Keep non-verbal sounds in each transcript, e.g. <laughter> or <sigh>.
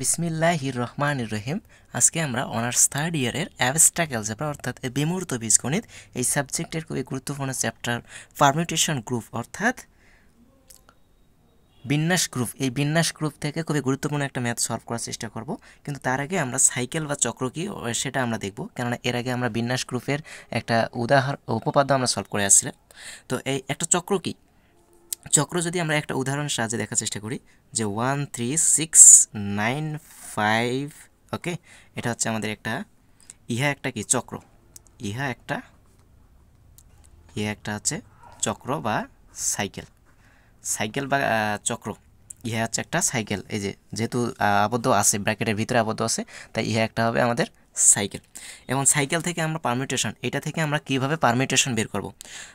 বিসমিল্লাহ রহমান রহিম আজকে আমরা অনার্স থার্ড ইয়ারের অ্যাবস্ট্রাক্ট অ্যালজেব্রা অর্থাৎ বিমূর্ত বীজগণিত এই সাবজেক্টের খুবই গুরুত্বপূর্ণ চ্যাপ্টার ফার্মিউটেশন গ্রুপ অর্থাৎ বিন্যাস গ্রুপ এই বিন্যাস গ্রুপ থেকে খুবই গুরুত্বপূর্ণ একটা ম্যাথ সলভ করার চেষ্টা করব কিন্তু তার আগে আমরা সাইকেল বা চক্র কি সেটা আমরা দেখব কেননা এর আগে আমরা বিন্যাস গ্রুপের একটা উদাহরণ উপপাদ্য আমরা সলভ করে আসছিলাম তো এই একটা চক্র কী চক্র যদি আমরা একটা উদাহরণের সাহায্যে দেখার চেষ্টা করি যে one three six nine five okay এটা হচ্ছে আমাদের একটা ইহা একটা কি চক্র ইহা একটা ইহা একটা হচ্ছে চক্র বা সাইকেল সাইকেল বা চক্র ইহা হচ্ছে একটা সাইকেল এই যে যেহেতু আবদ্ধ আছে ব্র্যাকেটের ভিতরে আবদ্ধ আছে তাই ইহা একটা হবে আমাদের সাইকেল এবং সাইকেল থেকে আমরা পারমিটেশন এটা থেকে আমরা কিভাবে পারমিটেশন বের করব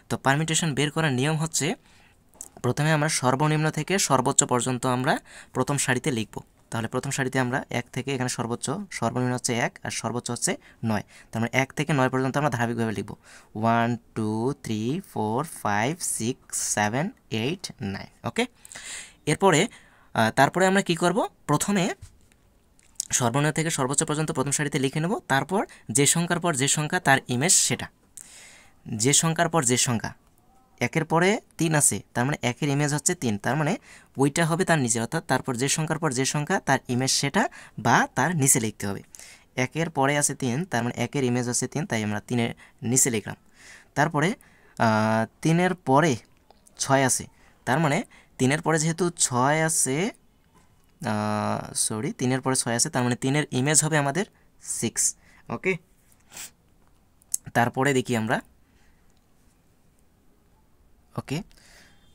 তো পারমিটেশন বের করার নিয়ম হচ্ছে প্রথমে আমরা সর্বনিম্ন থেকে সর্বোচ্চ পর্যন্ত আমরা প্রথম সারিতে লিখব তাহলে প্রথম সারিতে আমরা এক থেকে এখানে সর্বোচ্চ সর্বনিম্ন হচ্ছে এক আর সর্বোচ্চ হচ্ছে নয় তার মানে এক থেকে নয় পর্যন্ত আমরা ধারাবাহিকভাবে লিখব one two three four five six seven eight nine okay এরপরে তারপরে আমরা কি করব প্রথমে সর্বনিম্ন থেকে সর্বোচ্চ পর্যন্ত প্রথম সারিতে লিখে নেব তারপর যে সংখ্যার পর যে সংখ্যা তার ইমেজ সেটা যে সংখ্যার পর যে সংখ্যা একের পরে তিন আছে তার মানে একের ইমেজ হচ্ছে তিন তার মানে ওইটা হবে তার নিচে অর্থাৎ তারপর যে সংখ্যার পর যে সংখ্যা তার ইমেজ সেটা বা তার নিচে লিখতে হবে একের পরে আছে তিন তার মানে একের ইমেজ হচ্ছে তিন তাই আমরা তিনের নিচে লিখলাম তারপরে তিনের পরে ছয় আছে তার মানে তিনের পরে যেহেতু ছয় আছে সরি তিনের পরে ছয় আছে তার মানে তিনের ইমেজ হবে আমাদের সিক্স ওকে তারপরে দেখি আমরা ওকে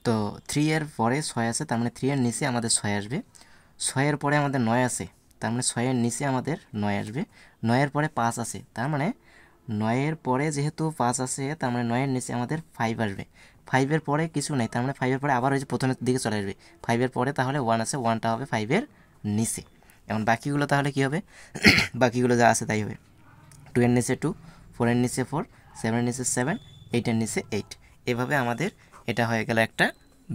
তো থ্রি এর পরে ছয় আছে তার মানে থ্রি এর নিচে আমাদের ছয় আসবে ছয়ের পরে আমাদের নয় আছে তার মানে ছয়ের নিচে আমাদের নয় আসবে নয়ের পরে পাঁচ আছে তার মানে নয়ের পরে যেহেতু পাঁচ আছে তার মানে নয়ের নিচে আমাদের ফাইভ আসবে ফাইভের পরে কিছু নাই তার মানে ফাইভের পরে আবার ওই যে প্রথমের দিকে চলে আসবে ফাইভের পরে তাহলে ওয়ান আছে ওয়ানটা হবে ফাইভের নিচে এখন বাকিগুলো তাহলে কি হবে <coughs> বাকিগুলো যা আছে তাই হবে টু নিচে টু ফোরের নিচে ফোর সেভেনের নিচে সেভেন এইটের নিচে এইট এভাবে আমাদের এটা হয়ে গেল একটা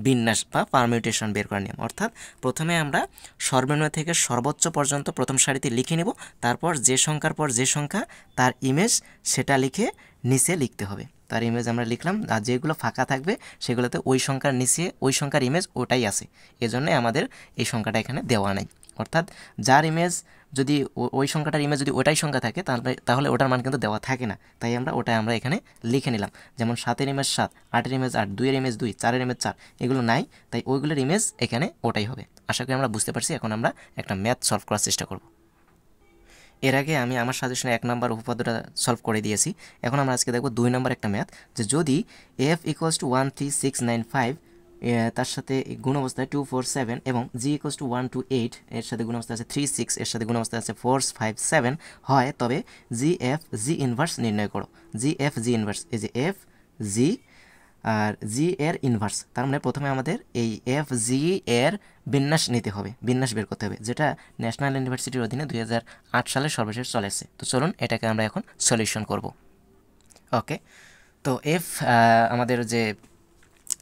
বিন্যাস বা পারমিউটেশন বের করার নিয়ম অর্থাৎ প্রথমে আমরা সর্বনিম্ন থেকে সর্বোচ্চ পর্যন্ত প্রথম সারিতে লিখে নেব তারপর যে সংখ্যার পর যে সংখ্যা তার ইমেজ সেটা লিখে নিচে লিখতে হবে তার ইমেজ আমরা লিখলাম আর যেগুলো ফাঁকা থাকবে সেগুলোতে ওই সংখ্যার নিচে ওই সংখ্যার ইমেজ ওটাই আছে এজন্য আমাদের এই সংখ্যাটা এখানে দেওয়া নাই অর্থাৎ যার ইমেজ যদি ওই সংখ্যাটার ইমেজ যদি ওটাই সংখ্যা থাকে তাহলে তাহলে ওটার মান কিন্তু দেওয়া থাকে না তাই আমরা ওটাই আমরা এখানে লিখে নিলাম যেমন সাতের ইমেজ সাত আটের ইমেজ আট দুইয়ের ইমেজ দুই চারের ইমেজ চার এগুলো নাই তাই ওইগুলোর ইমেজ এখানে ওটাই হবে আশা করি আমরা বুঝতে পারছি এখন আমরা একটা ম্যাথ সলভ করার চেষ্টা করব এর আগে আমি আমার সাজেশনে এক নম্বর উপপাদ্যটা সলভ করে দিয়েছি এখন আমরা আজকে দেখব দুই নম্বর একটা ম্যাথ যে যদি F equals to one three six nine five তার সাথে গুণ অবস্থায় টু ফোর সেভেন এবং G equals to one two eight এর সাথে গুণ অবস্থা আছে থ্রি সিক্স এর সাথে গুণ অবস্থা আছে ফোর ফাইভ সেভেন হয় তবে জি এফ জি ইনভার্স নির্ণয় করো জি এফ জি ইনভার্স এই যে এফ জি আর জি এর ইনভার্স তার মানে প্রথমে আমাদের এই এফ জি এর বিন্যাস নিতে হবে বিন্যাস বের করতে হবে যেটা ন্যাশনাল ইউনিভার্সিটির অধীনে দুই সালে সর্বশেষ চলে এসেছে তো চলুন এটাকে আমরা এখন সলিউশন করব ওকে তো এফ আমাদের যে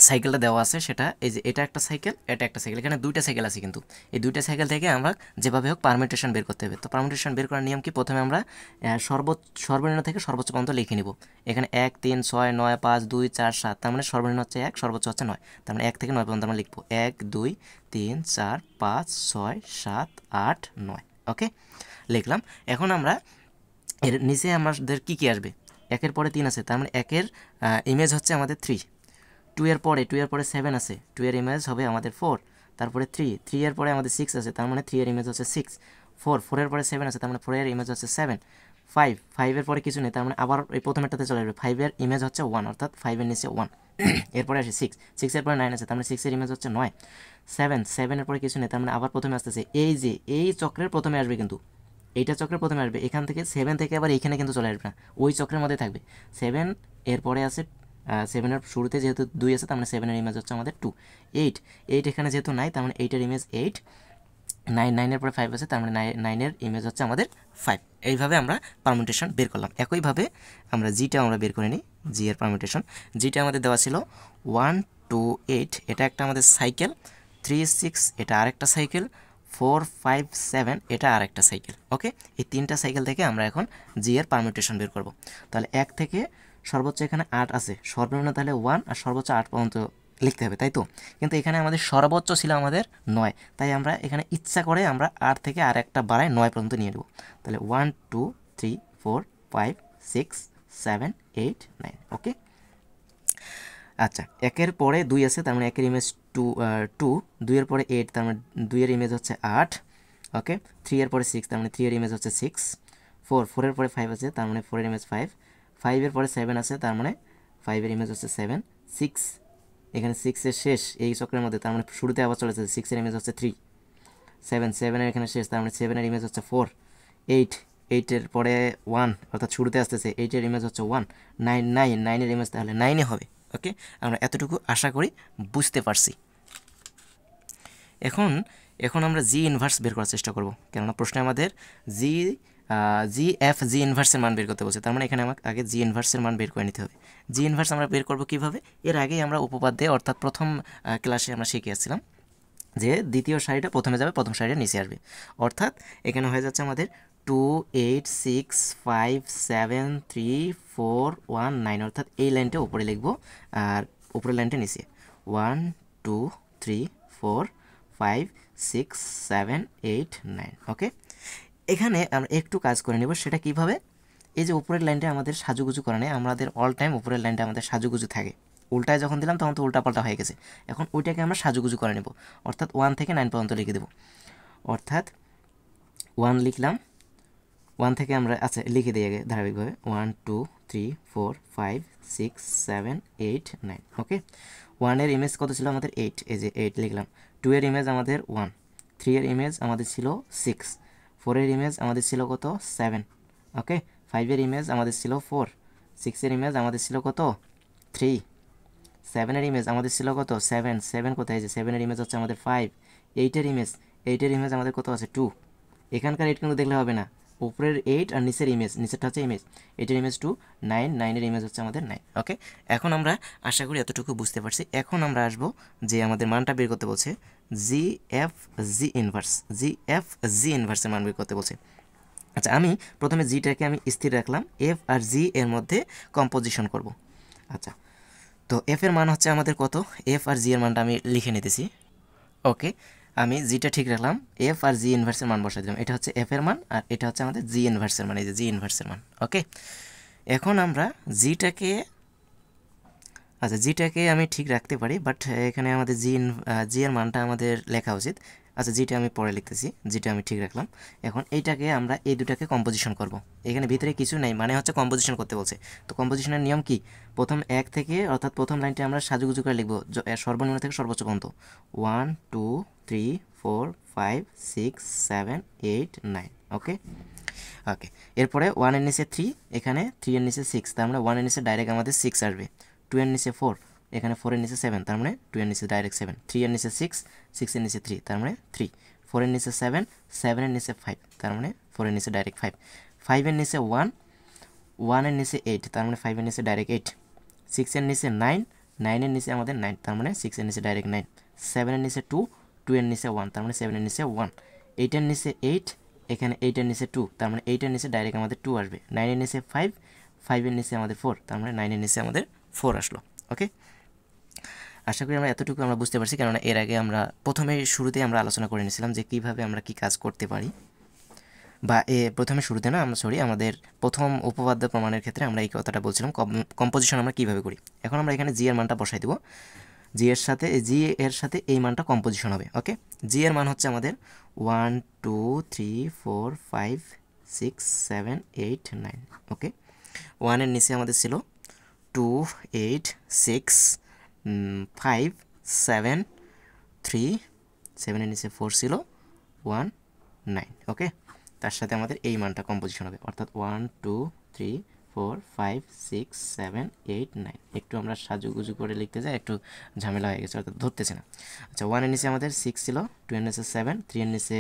সাইকেলটা দেওয়া আছে সেটা এই যে এটা একটা সাইকেল এটা একটা সাইকেল এখানে দুইটা সাইকেল আছে কিন্তু এই দুইটা সাইকেল থেকে আমরা যেভাবে হোক পারমিটেশন বের করতে হবে তো পারমিটেশন বের করার নিয়ম কি প্রথমে আমরা সর্বোচ্চ সর্বনিম্ন থেকে সর্বোচ্চ পর্যন্ত লিখে নিব এখানে এক তিন ছয় নয় পাঁচ দুই চার সাত তার মানে সর্বনিম্ন হচ্ছে এক সর্বোচ্চ হচ্ছে নয় তার মানে এক থেকে নয় পর্যন্ত আমরা লিখবো এক দুই তিন চার পাঁচ ছয় সাত আট নয় ওকে লিখলাম এখন আমরা এর নিচে আমাদের কি কি আসবে একের পরে তিন আছে তার মানে একের ইমেজ হচ্ছে আমাদের থ্রি টু এর পরে টু এর পরে সেভেন আছে টু এর ইমেজ হবে আমাদের ফোর তারপরে থ্রি থ্রি এর পরে আমাদের সিক্স আছে তার মানে থ্রি এর ইমেজ হচ্ছে সিক্স ফোর ফোরের পরে সেভেন আছে তার মানে ফোর এর ইমেজ হচ্ছে সেভেন ফাইভ ফাইভের পরে কিছু নেই তার মানে আবার ওই প্রথমেরটাতে চলে যাবে ফাইভের ইমেজ হচ্ছে ওয়ান অর্থাৎ ফাইভের নিচে ওয়ান <coughs> এরপরে আসে সিক্স সিক্সের পরে নাইন আছে তার মানে সিক্সের ইমেজ হচ্ছে নয় সেভেন সেভেনের পরে কিছু নেই তার মানে আবার প্রথমে আসতেছে এই যে এই চক্রের প্রথমে আসবে কিন্তু এইটা চক্রের প্রথমে আসবে এখান থেকে সেভেন থেকে আবার এইখানে কিন্তু চলে আসবে না ওই চক্রের মধ্যে থাকবে সেভেন এরপরে আছে সেভেনের শুরুতে যেহেতু দুই আছে তার মানে সেভেনের ইমেজ হচ্ছে আমাদের টু এইট এইট এখানে যেহেতু নাই তার মানে এইটের ইমেজ এইট নাইন নাইনের পরে ফাইভ আছে তার মানে নাইনের ইমেজ হচ্ছে আমাদের ফাইভ এইভাবে আমরা পারমিটেশন বের করলাম একইভাবে আমরা জিটা আমরা বের করে নিই জি এর পারমিটেশন জিটা আমাদের দেওয়া ছিল ওয়ান টু এইট এটা একটা আমাদের সাইকেল থ্রি সিক্স এটা আরেকটা সাইকেল ফোর ফাইভ সেভেন এটা আরেকটা সাইকেল ওকে এই তিনটা সাইকেল থেকে আমরা এখন জি এর পারমিটেশন বের করব তাহলে এক থেকে সর্বোচ্চ এখানে আট আছে সর্বনিম্ন তাহলে ওয়ান আর সর্বোচ্চ আট পর্যন্ত লিখতে হবে তাই তো কিন্তু এখানে আমাদের সর্বোচ্চ ছিল আমাদের নয় তাই আমরা এখানে ইচ্ছা করে আমরা আট থেকে আর একটা বাড়ায় নয় পর্যন্ত নিয়ে নেব তাহলে one two three four five six seven eight nine okay আচ্ছা একের পরে দুই আছে তার মানে একের ইমেজ টু টু দুইয়ের পরে এইট তার মানে দুইয়ের ইমেজ হচ্ছে আট ওকে থ্রি এর পরে সিক্স তার মানে থ্রি এর ইমেজ হচ্ছে সিক্স ফোর ফোরের পরে ফাইভ আছে তার মানে ফোরের ইমেজ ফাইভ ফাইভের পরে সেভেন আছে তার মানে ফাইভের ইমেজ হচ্ছে সেভেন সিক্স এখানে সিক্সের শেষ এই চক্রের মধ্যে তার মানে শুরুতে আবার চলে যাচ্ছে সিক্সের ইমেজ হচ্ছে থ্রি সেভেন সেভেনের এখানে শেষ তার মানে সেভেনের ইমেজ হচ্ছে ফোর এইট এইটের পরে ওয়ান অর্থাৎ শুরুতে আসতেছে এইটের ইমেজ হচ্ছে ওয়ান নাইন নাইন নাইনের ইমেজ তাহলে নাইনে হবে ওকে আমরা এতটুকু আশা করি বুঝতে পারছি এখন এখন আমরা জি ইনভার্স বের করার চেষ্টা করব কেননা প্রশ্নে আমাদের জি জি এফ জি ইনভার্সের মান বের করতে বলছে তার মানে এখানে আমাকে আগে জি ইনভার্সের মান বের করে নিতে হবে জি ইনভার্স আমরা বের করবো কীভাবে এর আগেই আমরা উপপাদ্যে অর্থাৎ প্রথম ক্লাসে আমরা শিখে আসছিলাম যে দ্বিতীয় শাড়িটা প্রথমে যাবে প্রথম শাড়িটা নিচে আসবে অর্থাৎ এখানে হয়ে যাচ্ছে আমাদের two eight six five seven three four one nine অর্থাৎ এই লাইনটা উপরে লিখব আর উপরের লাইনটা নিচে one two three four five six seven eight nine okay এখানে আমরা একটু কাজ করে নেব সেটা কিভাবে এই যে উপরের লাইনটা আমাদের সাজুগুজু করা নেই আমাদের অল টাইম উপরের লাইনটা আমাদের সাজুগুজু থাকে উল্টায় যখন দিলাম তখন তো উল্টাপাল্টা হয়ে গেছে এখন ওইটাকে আমরা সাজুগুজু করে নেব অর্থাৎ ওয়ান থেকে নাইন পর্যন্ত লিখে দেব অর্থাৎ ওয়ান লিখলাম ওয়ান থেকে আমরা আচ্ছা লিখে দিয়ে গে ধারাবাহিকভাবে one two three four five six seven eight nine okay ওয়ানের ইমেজ কত ছিল আমাদের এইট এই যে এইট লিখলাম টু এর ইমেজ আমাদের ওয়ান থ্রি এর ইমেজ আমাদের ছিল সিক্স ফোরের ইমেজ আমাদের ছিল কত সেভেন ওকে ফাইভের ইমেজ আমাদের ছিল ফোর সিক্সের ইমেজ আমাদের ছিল কত থ্রি সেভেনের ইমেজ আমাদের ছিল কত সেভেন সেভেন কোথায় আছে সেভেনের ইমেজ হচ্ছে আমাদের ফাইভ এইটের ইমেজ এইটের ইমেজ আমাদের কত আছে টু এখানকার এইট কিন্তু দেখলে হবে না উপরের এইট আর নিচের ইমেজ নিচেরটা হচ্ছে ইমেজ এইটের ইমেজ টু নাইন নাইনের ইমেজ হচ্ছে আমাদের নাইন ওকে এখন আমরা আশা করি এতটুকু বুঝতে পারছি এখন আমরা আসবো যে আমাদের মানটা বের করতে বলছে G F G inverse G F G ইনভার্সের মান বের করতে বলছে আচ্ছা আমি প্রথমে জিটাকে আমি স্থির রাখলাম এফ আর জি এর মধ্যে কম্পোজিশন করব আচ্ছা তো এফ এর মান হচ্ছে আমাদের কত এফ আর জি এর মানটা আমি লিখে নিতেছি ওকে আমি জিটা ঠিক রাখলাম এফ আর জি ইনভার্সের মান বসাই দিলাম এটা হচ্ছে এফ এর মান আর এটা হচ্ছে আমাদের জি ইনভার্সের মান এই যে জি ইনভার্সের মান ওকে এখন আমরা জিটাকে আচ্ছা জিটাকে আমি ঠিক রাখতে পারি বাট এখানে আমাদের জি জি এর মানটা আমাদের লেখা উচিত আচ্ছা জিটা আমি পরে লিখতেছি জিটা আমি ঠিক রাখলাম এখন এইটাকে আমরা এই দুটাকে কম্পোজিশন করব। এখানে ভিতরে কিছু নেই মানে হচ্ছে কম্পোজিশন করতে বলছে তো কম্পোজিশনের নিয়ম কি প্রথম এক থেকে অর্থাৎ প্রথম লাইনটা আমরা সাজুগুজু করে লিখবো সর্বনিম্ন থেকে সর্বোচ্চ পর্যন্ত one two three, four, five, six, seven, eight, nine. Okay. Okay এরপরে ওয়ান এর নিচে থ্রি এখানে থ্রি এর নিচে সিক্স তার মানে ওয়ান এর নিচে ডাইরেক্ট আমাদের সিক্স আসবে টু এর নিচে ফোর এখানে ফোরের নিচে সেভেন তার মানে টু এর নিচে ডাইরেক্ট সেভেন থ্রি এর নিচে সিক্স সিক্সের নিচে থ্রি তার মানে থ্রি এন নিচে সেভেন সেভেনের নিচে ফাইভ তার মানে ফোরের নিচে ডাইরেক্ট ফাইভ ফাইভ এন নিচে ওয়ান ওয়ান ওয়ানের নিচে এইট তার মানে ফাইভ এন নিচে ডাইরেক্ট এইট সিক্সের নিচে নাইন নাইনের নিচে আমাদের নাইন তার মানে সিক্সের নিচে ডাইরেক্ট নাইন সেভেনের নিচে টু টু নিচে ওয়ান তার মানে সেভেনের নিচে ওয়ান এইটের নিচে এইট এখানে এইটের নিচে টু তার মানে এইটের নিচে ডাইরেক্ট আমাদের টু আসবে নাইনের নিচে ফাইভ ফাইভের নিচে আমাদের ফোর তার মানে নাইনের নিচে আমাদের ফোর আসলো ওকে আশা করি আমরা এতটুকু আমরা বুঝতে পারছি কেননা এর আগে আমরা প্রথমে শুরুতে আমরা আলোচনা করে নিয়েছিলাম যে কিভাবে আমরা কি কাজ করতে পারি বা এ প্রথমে শুরুতে না আমরা সরি আমাদের প্রথম উপপাদ্য প্রমাণের ক্ষেত্রে আমরা এই কথাটা বলছিলাম কম্পোজিশন আমরা কীভাবে করি এখন আমরা এখানে জি মানটা বসাই দেবো জি এর সাথে জি এর সাথে এই মানটা কম্পোজিশন হবে ওকে জি এর মান হচ্ছে আমাদের one two three four five six seven eight nine okay ওয়ানের নিচে আমাদের ছিল two eight six five seven three সেভেনের নিচে ফোর ছিল ওয়ান নাইন ওকে তার সাথে আমাদের এই মানটা কম্পোজিশন হবে অর্থাৎ one two three four five six seven eight nine একটু আমরা সাজুগুজু করে লিখতে যাই একটু ঝামেলা হয়ে গেছে অর্থাৎ ধরতেছে না আচ্ছা ওয়ানের নিচে আমাদের সিক্স ছিল টু এর নিচে সেভেন থ্রি এর নিচে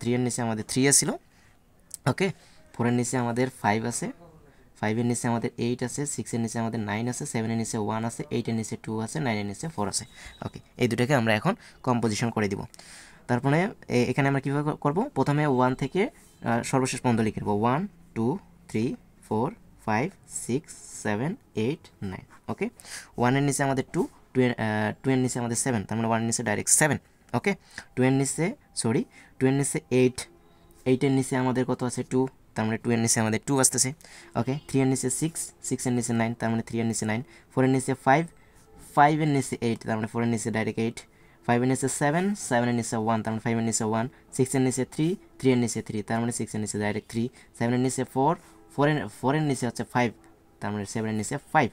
থ্রি এর নিচে আমাদের থ্রি ছিল ওকে ফোরের নিচে আমাদের ফাইভ আছে ফাইভের নিচে আমাদের এইট আছে সিক্সের নিচে আমাদের নাইন আছে সেভেনের নিচে ওয়ান আছে এইটের নিচে টু আছে নাইনের নিচে ফোর আছে ওকে এই দুটাকে আমরা এখন কম্পোজিশন করে দিব তারপরে এখানে আমরা কীভাবে করব প্রথমে ওয়ান থেকে সর্বশেষ পর্যন্ত লিখে নেবো one two three four five six seven eight nine okay ওয়ানের নিচে আমাদের টু টু এর নিচে আমাদের সেভেন তার মানে ওয়ানের নিচে ডাইরেক্ট সেভেন ওকে টু এর নিচে সরি টু এর নিচে এইট এইটের নিচে আমাদের কত আছে টু তার মানে টু এর নিচে আমাদের টু আসতেছে ওকে থ্রি এর নিচে সিক্স সিক্স এর নিচে নাইন তার মানে থ্রি এর নিচে নাইন ফোর এর নিচে ফাইভ ফাইভ এন নিচে এইট তার মানে ফোর এর নিচে ডাইরেক্ট এইট ফাইভ এর নিচে সেভেন সেভেনের নিচে ওয়ান তার মানে ফাইভ এর নিচে ওয়ান সিক্স এর নিচে থ্রি থ্রি এর নিচে থ্রি তার মানে সিক্স এর নিচে ডাইরেক্ট থ্রি সেভেনের নিচে ফোর ফোরের ফোরের নিচে হচ্ছে ফাইভ তার মানে সেভেনের নিচে ফাইভ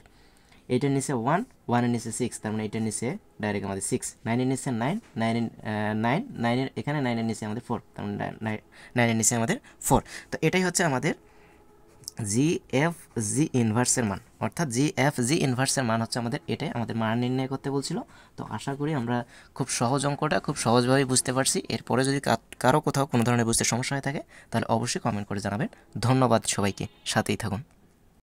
এইটের নিচে ওয়ান ওয়ানের নিচে সিক্স তার মানে এইটের নিচে ডাইরেক্ট আমাদের সিক্স নাইনের নিচে নাইন নাইনের নাইন নাইনের এখানে নাইনের নিচে আমাদের ফোর তার মানে নাইনের নিচে আমাদের ফোর তো এটাই হচ্ছে আমাদের জি এফ জি ইনভার্সের মান অর্থাৎ জি এফ জি ইনভার্সের মান হচ্ছে আমাদের এটাই আমাদের মান নির্ণয় করতে বলছিল তো আশা করি আমরা খুব সহজ অঙ্কটা খুব সহজভাবে বুঝতে পারছি এরপরে যদি কারো কোথাও কোনো ধরনের বুঝতে সমস্যা হয়ে থাকে তাহলে অবশ্যই কমেন্ট করে জানাবেন ধন্যবাদ সবাইকে সাথেই থাকুন